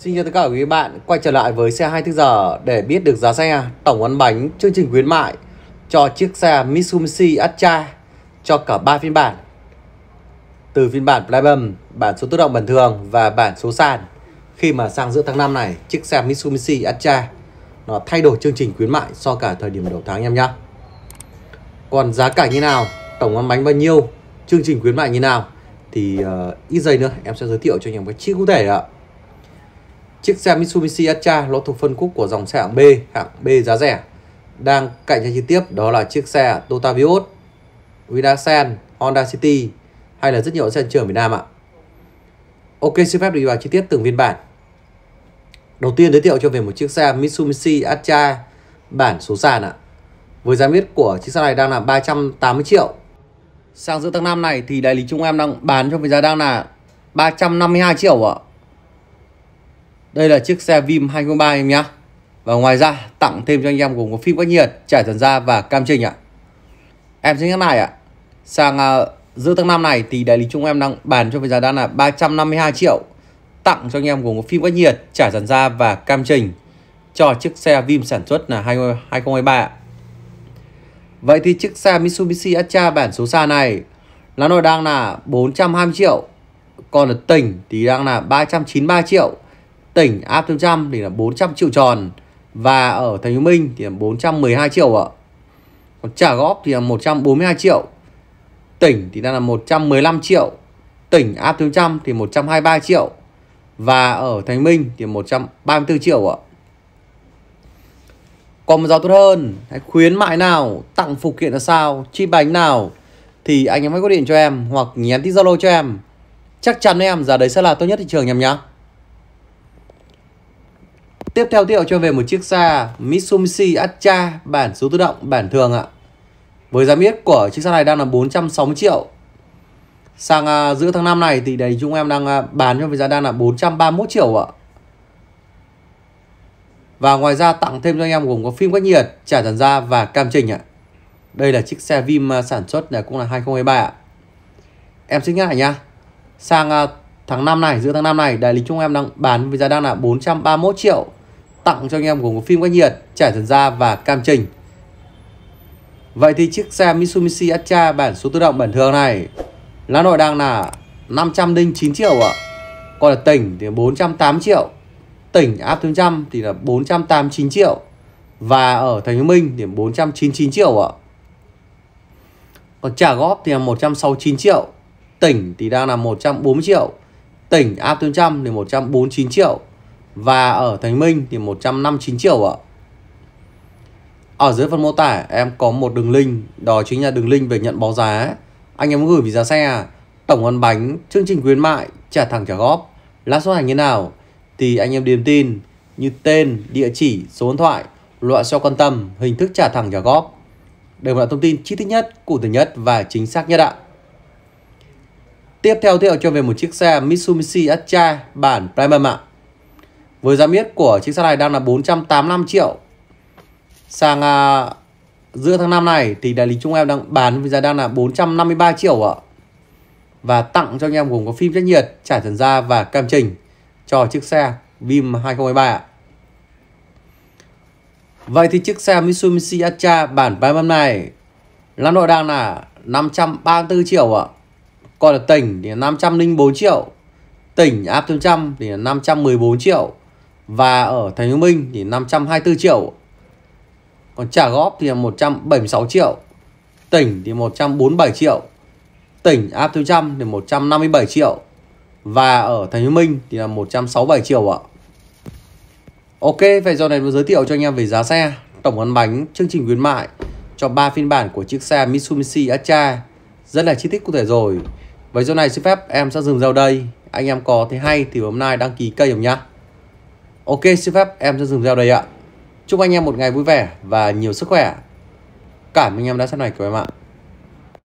Xin chào tất cả quý bạn quay trở lại với xe 24 giờ để biết được giá xe, tổng ấn bánh, chương trình khuyến mại cho chiếc xe Mitsubishi Atra cho cả 3 phiên bản. Từ phiên bản Platinum, bản số tự động bình thường và bản số sàn. Khi mà sang giữa tháng 5 này, chiếc xe Mitsubishi Atra nó thay đổi chương trình khuyến mại so cả thời điểm đầu tháng em nhé Còn giá cả như nào, tổng ấn bánh bao nhiêu, chương trình khuyến mại như nào thì uh, ít giây nữa em sẽ giới thiệu cho anh em cái chi cụ thể ạ. Chiếc xe Mitsubishi Atra nó thuộc phân khúc của dòng xe hạng B, hạng B giá rẻ đang cạnh tranh trực tiếp đó là chiếc xe Toyota Vios, Vidasen, Honda City hay là rất nhiều xe trường Việt Nam ạ. Ok xin phép đi vào chi tiết từng phiên bản. Đầu tiên giới thiệu cho về một chiếc xe Mitsubishi Atra bản số sàn ạ. Với giá miết của chiếc xe này đang là 380 triệu. Sang giữa tháng 5 này thì đại lý chúng em đang bán cho với giá đang là 352 triệu ạ. Đây là chiếc xe Vim 2003 em nhá. Và ngoài ra tặng thêm cho anh em gồm có phim cách nhiệt, trải dần da và cam trình ạ. Em sẽ nhắc lại ạ. Sang uh, giữa tháng 5 này thì đại lý chúng em đang bàn cho với giá đang là 352 triệu tặng cho anh em gồm có phim cách nhiệt, trải dần da và cam trình cho chiếc xe Vim sản xuất là 2023 ạ. Vậy thì chiếc xe Mitsubishi Atra bản số xa này Lá nồi đang là 420 triệu Còn ở tỉnh thì đang là 393 triệu tỉnh áp tiêu trăm thì là 400 triệu tròn và ở Thành phố Minh thì là 412 triệu ạ. Còn trả góp thì là 142 triệu. Tỉnh thì đang là 115 triệu. Tỉnh áp tiêu trăm thì 123 triệu và ở Thành phố Minh thì 134 triệu ạ. Còn một giá tốt hơn, hãy khuyến mại nào, tặng phụ kiện là sao, chi bánh nào thì anh em hãy gọi điện cho em hoặc nhắn tin Zalo cho em. Chắc chắn em giá đấy sẽ là tốt nhất thị trường nhầm nhá. Tiếp theo tiệu cho về một chiếc xe Mitsubishi atra bản số tự động bản thường ạ. Với giá miết của chiếc xe này đang là 460 triệu. Sang à, giữa tháng 5 này thì đấy chúng em đang à, bán cho với giá đang là 431 triệu ạ. Và ngoài ra tặng thêm cho anh em gồm có phim cách nhiệt, trả dần da và cam trình ạ. Đây là chiếc xe Vim à, sản xuất là cũng là 2023 ạ. Em xin nhắc lại nha. Sang tháng 5 này, giữa tháng 5 này, đại lý chúng em đang bán với giá đang là 431 triệu tặng cho anh em gồm có phim cách nhiệt, trải dần da và cam trình. Vậy thì chiếc xe Mitsubishi Atra bản số tự động bản thường này lá nội đang là 509 triệu ạ. Còn là tỉnh thì 408 triệu. Tỉnh áp trăm thì là 489 triệu. Và ở Thành Hồ Chí Minh thì 499 triệu ạ. Còn trả góp thì là 169 triệu. Tỉnh thì đang là 140 triệu. Tỉnh áp trăm thì 149 triệu và ở thành Minh thì 159 triệu ạ. Ở dưới phần mô tả em có một đường link, đó chính là đường link về nhận báo giá. Anh em gửi về giá xe, à? tổng ăn bánh, chương trình khuyến mại, trả thẳng trả góp, lãi suất hành như nào thì anh em điền tin như tên, địa chỉ, số điện thoại, loại xe quan tâm, hình thức trả thẳng trả góp. đây là thông tin chi tiết nhất, cụ thể nhất và chính xác nhất ạ. Tiếp theo thì họ cho về một chiếc xe Mitsubishi Atra bản prime ạ. Với giá miết của chiếc xe này đang là 485 triệu Sang à, giữa tháng 5 này thì đại lý chúng em đang bán với giá đang là 453 triệu ạ Và tặng cho anh em gồm có phim trách nhiệt, trải thần da và cam trình cho chiếc xe Vim 2023 ạ Vậy thì chiếc xe Mitsubishi Atra bản 35 này Lăn nội đang là 534 triệu ạ Còn là tỉnh thì 504 triệu Tỉnh áp trăm thì là 514 triệu và ở Thành phố Hồ Chí Minh thì 524 triệu Còn trả góp thì là 176 triệu Tỉnh thì 147 triệu Tỉnh áp tiêu trăm thì 157 triệu Và ở Thành phố Minh thì là 167 triệu ạ Ok, vậy giờ này tôi giới thiệu cho anh em về giá xe Tổng ăn bánh, chương trình khuyến mại Cho 3 phiên bản của chiếc xe Mitsubishi Atra Rất là chi tiết cụ thể rồi Vậy giờ này xin phép em sẽ dừng vào đây Anh em có thấy hay thì hôm nay đăng ký kênh nhá Ok xin phép em sẽ dừng video đây ạ. Chúc anh em một ngày vui vẻ và nhiều sức khỏe. Cảm ơn anh em đã xem này của em ạ.